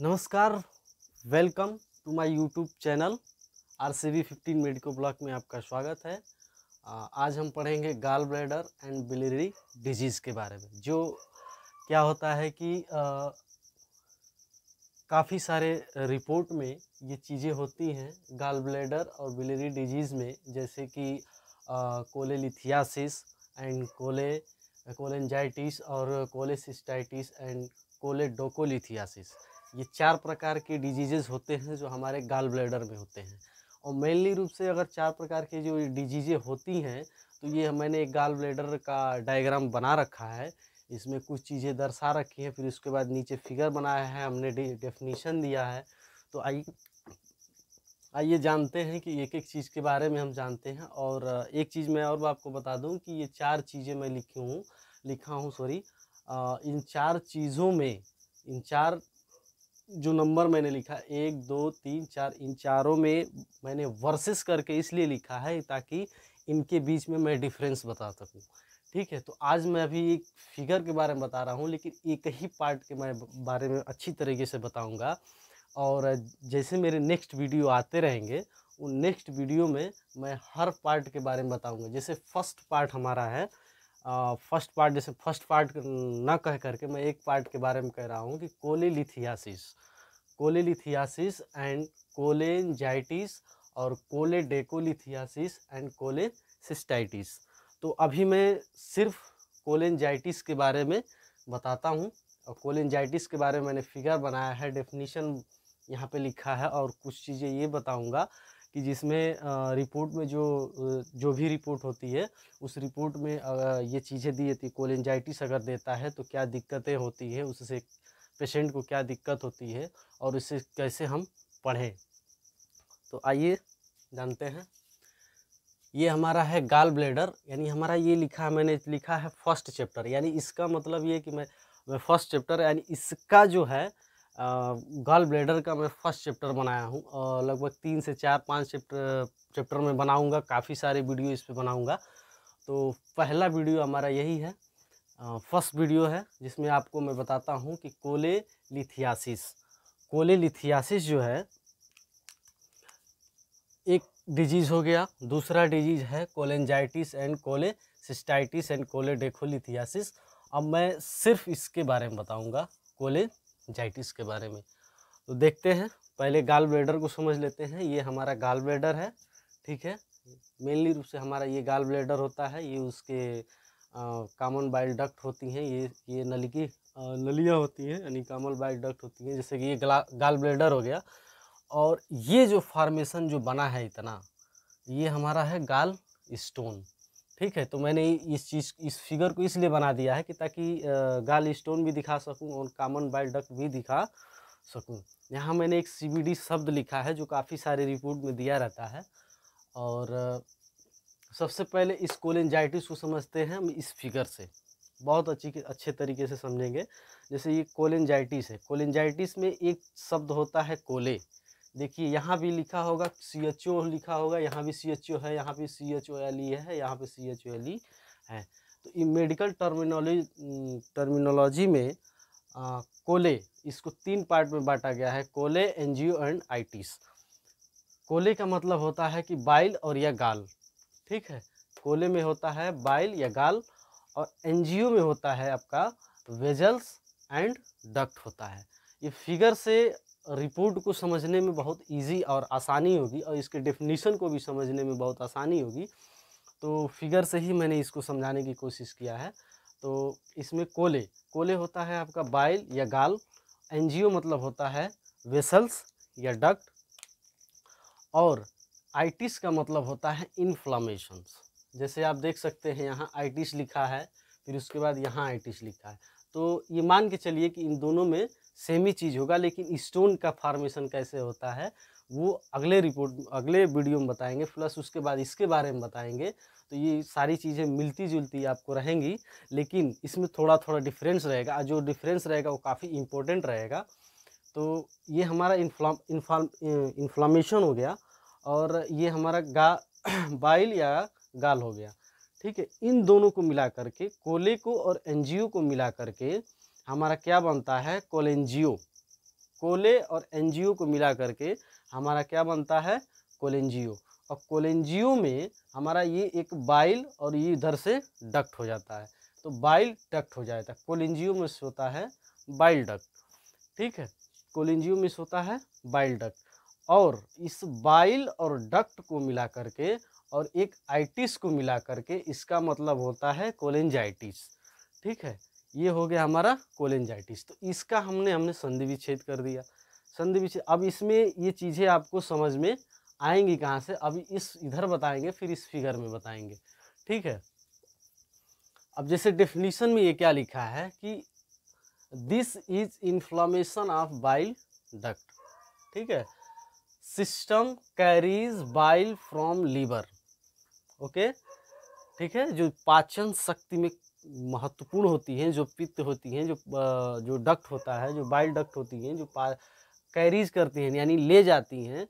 नमस्कार welcome to my YouTube channel R C V fifteen medico block में आपका स्वागत है आज हम पढ़ेंगे gall bladder and biliary disease के बारे में जो क्या होता है कि काफ़ी सारे रिपोर्ट में ये चीज़ें होती हैं गाल ब्लैडर और बिलरी डिजीज़ में जैसे कि कोलेलिथियासिस एंड कोले कोलेंजाइटिस और कोलेसिस्टाइटिस एंड कोलेडोकोलिथियासिस ये चार प्रकार के डिजीजेज होते हैं जो हमारे गाल ब्लैडर में होते हैं और मेनली रूप से अगर चार प्रकार के जो डिजीजें होती हैं तो ये मैंने एक गाल ब्लेडर का डायग्राम बना रखा है इसमें कुछ चीज़ें दर्शा रखी हैं फिर उसके बाद नीचे फिगर बनाया है हमने डेफिनेशन दिया है तो आइए आइए जानते हैं कि एक एक चीज़ के बारे में हम जानते हैं और एक चीज़ मैं और आपको बता दूं कि ये चार चीज़ें मैं लिखी हूँ लिखा हूँ सॉरी इन चार चीज़ों में इन चार जो नंबर मैंने लिखा एक दो तीन चार इन चारों में मैंने वर्सेस करके इसलिए लिखा है ताकि इनके बीच में मैं डिफरेंस बता सकूँ ठीक है तो आज मैं अभी एक फिगर के बारे में बता रहा हूँ लेकिन एक ही पार्ट के मैं बारे में अच्छी तरीके से बताऊँगा और जैसे मेरे नेक्स्ट वीडियो आते रहेंगे उन नेक्स्ट वीडियो में मैं हर पार्ट के बारे में बताऊँगा जैसे फर्स्ट पार्ट हमारा है फर्स्ट पार्ट जैसे फर्स्ट पार्ट ना कह करके मैं एक पार्ट के बारे में कह रहा हूँ कि कोलेलिथियासिस कोलेलिथियासिस एंड कोलेंजाइटिस और कोले डेकोलिथियासिस एंड कोले सिस्टाइटिस तो अभी मैं सिर्फ कोलेंजाइटिस के बारे में बताता हूँ और कोलेंजाइटिस के बारे में मैंने फिगर बनाया है डेफिनेशन यहाँ पे लिखा है और कुछ चीज़ें ये बताऊँगा कि जिसमें रिपोर्ट में जो जो भी रिपोर्ट होती है उस रिपोर्ट में ये चीज़ें दी जाती है कोलेंजाइटिस अगर देता है तो क्या दिक्कतें होती है उससे पेशेंट को क्या दिक्कत होती है और इससे कैसे हम पढ़ें तो आइए जानते हैं ये हमारा है गाल ब्लेडर यानी हमारा ये लिखा है मैंने लिखा है फर्स्ट चैप्टर यानी इसका मतलब ये कि मैं मैं फर्स्ट चैप्टर यानी इसका जो है गर्ल ब्लेडर का मैं फर्स्ट चैप्टर बनाया हूँ और लगभग तीन से चार पाँच चैप्टर चैप्टर में बनाऊँगा काफ़ी सारे वीडियो इस पर बनाऊँगा तो पहला वीडियो हमारा यही है फर्स्ट वीडियो है जिसमें आपको मैं बताता हूँ कि कोले लिथियासिस कोले लिथियासिस जो है एक डिजीज़ हो गया दूसरा डिजीज़ है cholangitis and cholecystitis and choledocholithiasis अब मैं सिर्फ इसके बारे में बताऊँगा कोले जाइटिस के बारे में तो देखते हैं पहले गाल ब्लेडर को समझ लेते हैं ये हमारा गाल ब्लेडर है ठीक है मेनली रूप से हमारा ये गाल ब्लेडर होता है ये उसके कामन बाइल डक्ट होती हैं ये ये नली की नलियाँ होती हैं यानी कामन बाइल डक्ट होती हैं जैसे कि ये गला गाल ब्लेडर हो गया और ये जो फार्मेशन जो बना है इतना ये हमारा है गाल स्टोन ठीक है तो मैंने इस चीज़ इस फिगर को इसलिए बना दिया है कि ताकि गाल स्टोन भी दिखा सकूं और कामन बाइल डक भी दिखा सकूं यहाँ मैंने एक सी शब्द लिखा है जो काफ़ी सारे रिपोर्ट में दिया रहता है और सबसे पहले इस कोलेंजाइटिस को समझते हैं हम इस फिगर से बहुत अच्छी अच्छे तरीके से समझेंगे जैसे ये कोलेंजाइटिस है कोलेंजाइटिस में एक शब्द होता है कोले देखिए यहाँ भी लिखा होगा सी एच ओ लिखा होगा यहाँ भी सी एच ओ है यहाँ पे C H O L E है यहाँ पे C H O L E है तो ये मेडिकल टर्मिनोलॉजी टर्मिनोलॉजी में आ, कोले इसको तीन पार्ट में बांटा गया है कोले एनजीओ एंड आईटीस कोले का मतलब होता है कि बाइल और या गाल ठीक है कोले में होता है बाइल या गाल और एनजीओ में होता है आपका वेजल्स एंड डक्ट होता है ये फिगर से रिपोर्ट को समझने में बहुत इजी और आसानी होगी और इसके डेफिनेशन को भी समझने में बहुत आसानी होगी तो फिगर से ही मैंने इसको समझाने की कोशिश किया है तो इसमें कोले कोले होता है आपका बाइल या गाल एनजीओ मतलब होता है वेसल्स या डक्ट और आइटिस का मतलब होता है इन्फ्लामेशंस जैसे आप देख सकते हैं यहाँ आइटिस लिखा है फिर उसके बाद यहाँ आइटिस लिखा है तो ये मान के चलिए कि इन दोनों में सेम ही चीज़ होगा लेकिन स्टोन का फार्मेशन कैसे होता है वो अगले रिपोर्ट अगले वीडियो में बताएंगे प्लस उसके बाद इसके बारे में बताएंगे तो ये सारी चीज़ें मिलती जुलती आपको रहेंगी लेकिन इसमें थोड़ा थोड़ा डिफरेंस रहेगा जो डिफरेंस रहेगा वो काफ़ी इम्पोर्टेंट रहेगा तो ये हमारा इन्फ्लाम इन्फ्लामेशन हो गया और ये हमारा गा बाइल या गाल हो गया ठीक है इन दोनों को मिला करके कोले को और एनजीओ को मिला करके हमारा क्या बनता है कोलेंजियो कोले और एनजीओ को मिला करके हमारा क्या बनता है कोलेंजियो और कोलेंजियो में हमारा ये एक बाइल और ये इधर से डक्ट हो जाता है तो बाइल डक्ट हो जाता है कोलेंजियो में होता है बाइल डक्ट ठीक है कोलेंजियो में होता है बाइल डक्ट और इस बाइल और डक्ट को मिला करके और एक आइटिस को मिला करके इसका मतलब होता है कोलेंजाइटिस ठीक है ये हो गया हमारा कोलेंजाइटिस तो इसका हमने हमने संधि विच्छेद कर दिया संधि विच्छेद अब इसमें ये चीज़ें आपको समझ में आएंगी कहाँ से अब इस इधर बताएंगे फिर इस फिगर में बताएंगे ठीक है अब जैसे डेफिनेशन में ये क्या लिखा है कि this is inflammation of bile duct ठीक है system carries bile from liver okay ठीक है जो पाचन शक्ति में महत्वपूर्ण होती हैं जो पित्त होती हैं जो जो डक्ट होता है जो बाइल डक्ट होती हैं जो पा कैरीज करती हैं यानी ले जाती हैं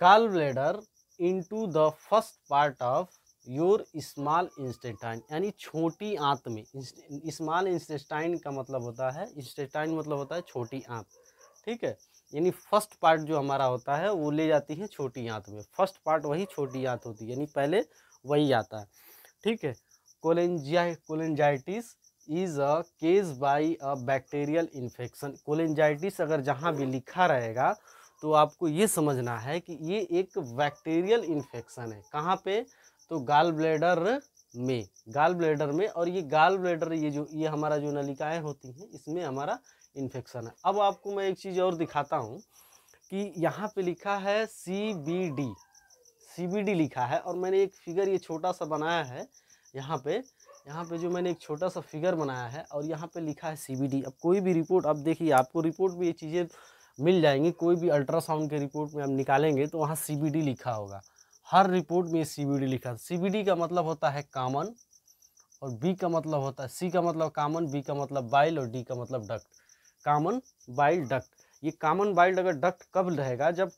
gallbladder into the first part of your small intestine यानी छोटी आंत में स्मॉल इंस्टेस्टाइन का मतलब होता है इंस्टेस्टाइन मतलब होता है छोटी आंत ठीक है यानी फर्स्ट पार्ट जो हमारा होता है वो ले जाती है छोटी आंत में फर्स्ट पार्ट वही छोटी आंत होती है यानी पहले वही आता है ठीक है cholangia cholangitis is a case by a bacterial infection cholangitis अगर जहाँ भी लिखा रहेगा तो आपको ये समझना है कि ये एक बैक्टीरियल इन्फेक्शन है कहाँ पे तो गाल ब्लेडर में गाल ब्लेडर में और ये गाल ब्लेडर ये जो ये हमारा जो नलिकाएँ होती हैं इसमें हमारा इन्फेक्शन है अब आपको मैं एक चीज़ और दिखाता हूँ कि यहाँ पे लिखा है C B D C B D लिखा है और मैंने एक फिगर ये छोटा सा बनाया है यहाँ पे यहाँ पे जो मैंने एक छोटा सा फिगर बनाया है और यहाँ पे लिखा है सीबीडी अब कोई भी रिपोर्ट आप देखिए आपको रिपोर्ट में ये चीज़ें मिल जाएंगी कोई भी अल्ट्रासाउंड के रिपोर्ट में हम निकालेंगे तो वहाँ सीबीडी लिखा होगा हर रिपोर्ट में डी लिखा डी का मतलब होता है कामन और बी का मतलब होता है सी का मतलब कामन बी का मतलब बाइल और डी का मतलब डक्ट कामन बाइल डक्ट ये कामन बाइल अगर डक्ट कब रहेगा जब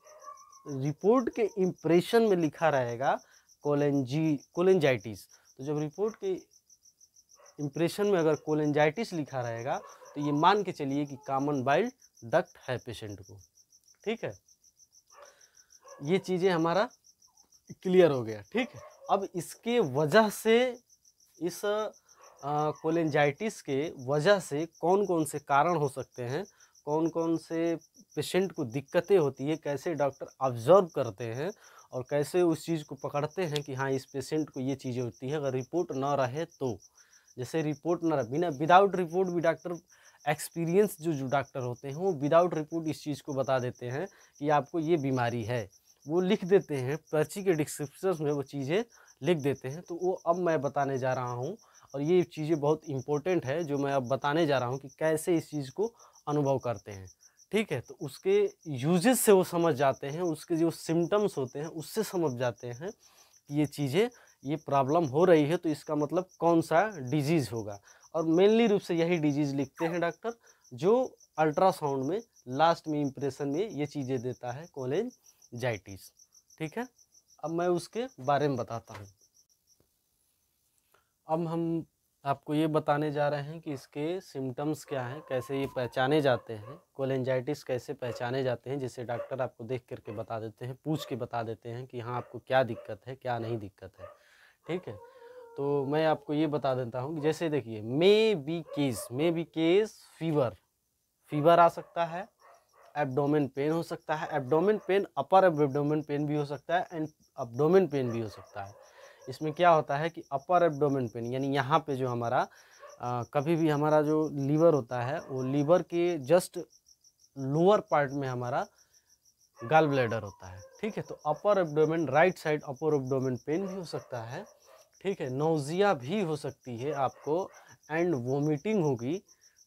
रिपोर्ट के इम्प्रेशन में लिखा रहेगा कोलेंजी कोलेंजाइटिस तो जब रिपोर्ट के इम्प्रेशन में अगर कोलेंजाइटिस लिखा रहेगा तो ये मान के चलिए कि कॉमन बाइल डक्ट है पेशेंट को ठीक है ये चीज़ें हमारा क्लियर हो गया ठीक है अब इसके वजह से इस कोलेंजाइटिस के वजह से कौन कौन से कारण हो सकते हैं कौन कौन से पेशेंट को दिक्कतें होती है कैसे डॉक्टर ऑब्जर्व करते हैं और कैसे उस चीज़ को पकड़ते हैं कि हाँ इस पेशेंट को ये चीज़ें होती है अगर रिपोर्ट ना रहे तो जैसे रिपोर्ट ना रहे बिना विदाउट रिपोर्ट भी डॉक्टर एक्सपीरियंस जो जो डॉक्टर होते हैं वो विदाउट रिपोर्ट इस चीज़ को बता देते हैं कि आपको ये बीमारी है वो लिख देते हैं पर्ची के डिस्क्रिप्शन में वो चीज़ें लिख देते हैं तो वो अब मैं बताने जा रहा हूँ और ये चीज़ें बहुत इम्पोर्टेंट है जो मैं अब बताने जा रहा हूँ कि कैसे इस चीज़ को अनुभव करते हैं ठीक है तो उसके यूजेस से वो समझ जाते हैं उसके जो सिम्टम्स होते हैं उससे समझ जाते हैं कि ये चीज़ें ये प्रॉब्लम हो रही है तो इसका मतलब कौन सा डिजीज़ होगा और मेनली रूप से यही डिजीज़ लिखते हैं डॉक्टर जो अल्ट्रासाउंड में लास्ट में इम्प्रेशन में ये चीज़ें देता है कॉलेज जाइटिस ठीक है अब मैं उसके बारे में बताता हूँ अब हम आपको ये बताने जा रहे हैं कि इसके सिम्टम्स क्या हैं कैसे ये पहचाने जाते हैं कोलेंजाइटिस कैसे पहचाने जाते हैं जिसे डॉक्टर आपको देख करके बता देते हैं पूछ के बता देते हैं कि हाँ आपको क्या दिक्कत है क्या नहीं दिक्कत है ठीक है तो मैं आपको ये बता देता हूँ जैसे देखिए maybe case maybe case fever fever आ सकता है एबडोमिन पेन हो सकता है abdomen pain upper abdomen pain भी हो सकता है एंड अपडोमिन पेन भी हो सकता है इसमें क्या होता है कि अपर एब्डोमेन पेन यानी यहाँ पे जो हमारा आ, कभी भी हमारा जो लीवर होता है वो लीवर के जस्ट लोअर पार्ट में हमारा गाल ब्लेडर होता है ठीक है तो upper abdomen right side upper abdomen pain भी हो सकता है ठीक है नोज़िया भी हो सकती है आपको एंड वोमिटिंग होगी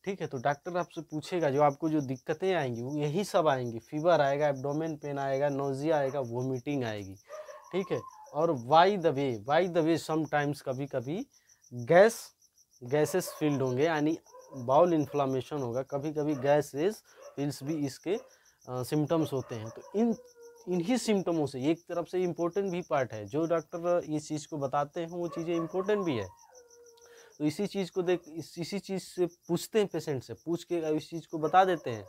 ठीक है तो डॉक्टर आपसे पूछेगा जो आपको जो दिक्कतें आएंगी वो यही सब आएंगी फीवर आएगा एब्डोमेन पेन आएगा नोज़िया आएगा वोमिटिंग आएगी ठीक है और by the way by the way sometimes कभी कभी गैस गैसेस फील्ड होंगे यानी बाउल इन्फ्लामेशन होगा कभी कभी गैसेस फील्स भी इसके सिम्टम्स होते हैं तो इन इन्हीं सिम्टमों से एक तरफ से इम्पोर्टेंट भी पार्ट है जो डॉक्टर इस चीज़ को बताते हैं वो चीज़ें इम्पोर्टेंट भी है तो इसी चीज़ को देख इस, इसी चीज़ से पूछते हैं पेशेंट से पूछ के इस चीज़ को बता देते हैं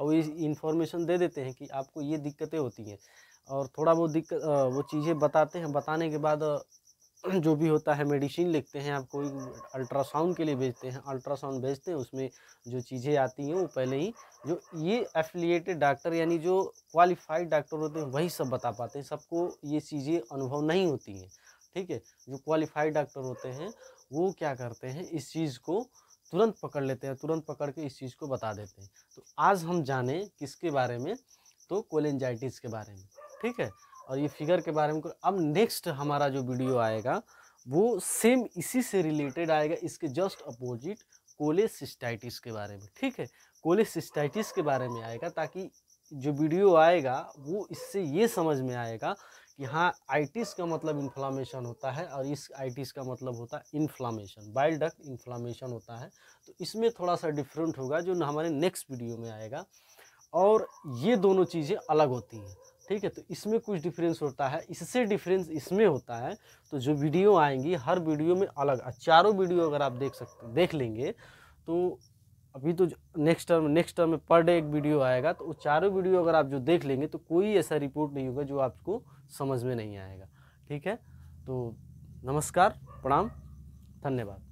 और इन्फॉर्मेशन दे देते हैं कि आपको ये दिक्कतें होती हैं और थोड़ा वो दिक्कत वो चीज़ें बताते हैं बताने के बाद जो भी होता है मेडिसिन लिखते हैं आप कोई अल्ट्रासाउंड के लिए भेजते हैं अल्ट्रासाउंड भेजते हैं उसमें जो चीज़ें आती हैं वो पहले ही जो ये एफिलिएटेड डॉक्टर यानी जो क्वालिफाइड डॉक्टर होते हैं वही सब बता पाते हैं सबको ये चीज़ें अनुभव नहीं होती हैं ठीक है जो क्वालिफाइड डॉक्टर होते हैं वो क्या करते हैं इस चीज़ को तुरंत पकड़ लेते हैं तुरंत पकड़ के इस चीज़ को बता देते हैं तो आज हम जाने किसके बारे में तो कोलेंजाइटिस के बारे में ठीक है और ये फिगर के बारे में अब नेक्स्ट हमारा जो वीडियो आएगा वो सेम इसी से रिलेटेड आएगा इसके जस्ट अपोजिट कोलेसिस्टाइटिस के बारे में ठीक है कोलेसिस्टाइटिस के बारे में आएगा ताकि जो वीडियो आएगा वो इससे ये समझ में आएगा कि हाँ आइटिस का मतलब इन्फ्लामेशन होता है और इस आइटिस का मतलब होता है इन्फ्लामेशन बाइल डक इन्फ्लामेशन होता है तो इसमें थोड़ा सा डिफरेंट होगा जो हमारे नेक्स्ट वीडियो में आएगा और ये दोनों चीज़ें अलग होती हैं ठीक है तो इसमें कुछ डिफरेंस होता है इससे डिफरेंस इसमें होता है तो जो वीडियो आएंगी हर वीडियो में अलग चारों वीडियो अगर आप देख सकते देख लेंगे तो अभी तो नेक्स्ट टर्म नेक्स्ट टर्म में पर डे एक वीडियो आएगा तो वो चारों वीडियो अगर आप जो देख लेंगे तो कोई ऐसा रिपोर्ट नहीं होगा जो आपको समझ में नहीं आएगा ठीक है तो नमस्कार प्रणाम धन्यवाद